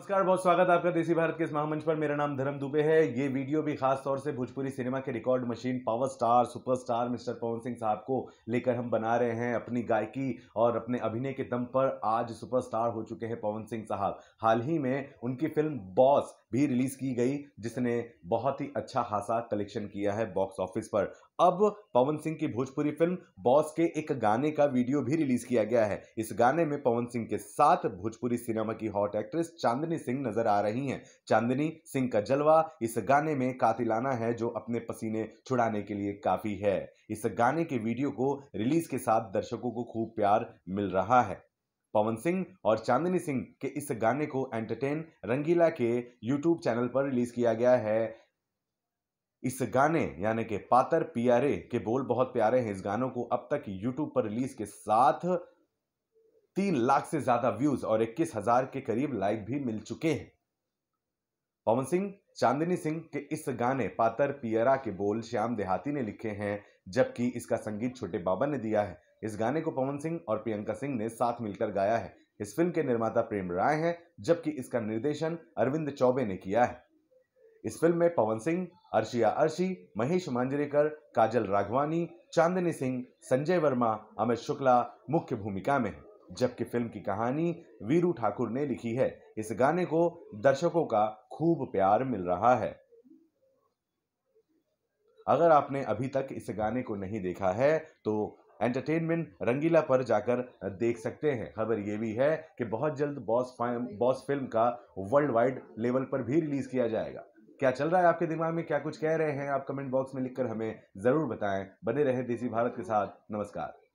नमस्कार बहुत स्वागत है आपका देसी भारत के इस महामंच पर मेरा नाम धर्म दुबे है ये वीडियो भी खास तौर से भोजपुरी सिनेमा के record machine power star superstar mister Pawan Singh साहब को लेकर हम बना रहे हैं अपनी गायकी और अपने अभिनय के दम पर आज सुपरस्टार हो चुके हैं पवन सिंह साहब हाल ही में उनकी फिल्म बॉस भी रिलीज की गई जिसने बहुत ही अच्छा खासा कलेक्शन किया है बॉक्स ऑफिस पर अब पवन सिंह की भोजपुरी फिल्म बॉस के एक गाने का वीडियो भी रिलीज किया गया है इस गाने में पवन सिंह के साथ भोजपुरी सिनेमा की हॉट एक्ट्रेस चांदनी सिंह नजर आ रही हैं चांदनी सिंह का जलवा इस गाने में कातिलाना है जो अपने पसीने छुड़ाने के लिए काफी है इस गाने के वीडियो को रिलीज के साथ दर्शकों को खूब प्यार मिल रहा है पवन सिंह और चांदनी सिंह के इस गाने को एंटरटेन रंगीला के यूट्यूब चैनल पर रिलीज किया गया है इस गाने यानी कि पातर पियारे के बोल बहुत प्यारे हैं इस गानों को अब तक यूट्यूब पर रिलीज के साथ तीन लाख से ज्यादा व्यूज और इक्कीस हजार के करीब लाइक भी मिल चुके हैं पवन सिंह चांदनी सिंह के इस गाने पातर पियरा के बोल श्याम देहाती ने लिखे हैं जबकि इसका संगीत छोटे बाबा ने दिया है इस गाने को पवन सिंह और प्रियंका सिंह ने साथ मिलकर गाया है इस फिल्म के निर्माता प्रेम राय हैं जबकि इसका निर्देशन अरविंद चौबे ने किया है इस फिल्म में पवन सिंह अर्शिया अर्शी महेश मांजरेकर काजल राघवानी चांदनी सिंह संजय वर्मा अमित शुक्ला मुख्य भूमिका में है जबकि फिल्म की कहानी वीरू ठाकुर ने लिखी है इस गाने को दर्शकों का खूब प्यार मिल रहा है अगर आपने अभी तक इस गाने को नहीं देखा है तो एंटरटेनमेंट रंगीला पर जाकर देख सकते हैं खबर ये भी है कि बहुत जल्द बॉस बॉस फिल्म का वर्ल्ड वाइड लेवल पर भी रिलीज किया जाएगा क्या चल रहा है आपके दिमाग में क्या कुछ कह रहे हैं आप कमेंट बॉक्स में लिखकर हमें ज़रूर बताएं बने रहे देसी भारत के साथ नमस्कार